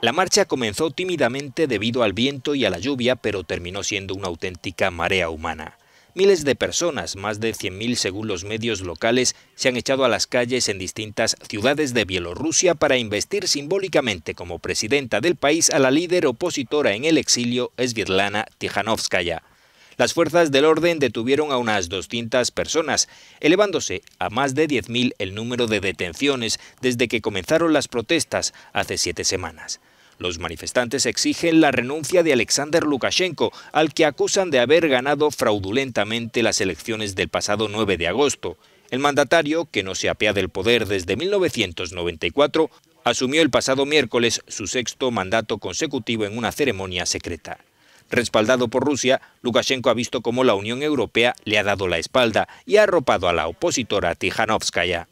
La marcha comenzó tímidamente debido al viento y a la lluvia, pero terminó siendo una auténtica marea humana. Miles de personas, más de 100.000 según los medios locales, se han echado a las calles en distintas ciudades de Bielorrusia para investir simbólicamente como presidenta del país a la líder opositora en el exilio, Svetlana Tijanovskaya. Las fuerzas del orden detuvieron a unas 200 personas, elevándose a más de 10.000 el número de detenciones desde que comenzaron las protestas hace siete semanas. Los manifestantes exigen la renuncia de Alexander Lukashenko, al que acusan de haber ganado fraudulentamente las elecciones del pasado 9 de agosto. El mandatario, que no se apea del poder desde 1994, asumió el pasado miércoles su sexto mandato consecutivo en una ceremonia secreta. Respaldado por Rusia, Lukashenko ha visto cómo la Unión Europea le ha dado la espalda y ha arropado a la opositora Tijanovskaya.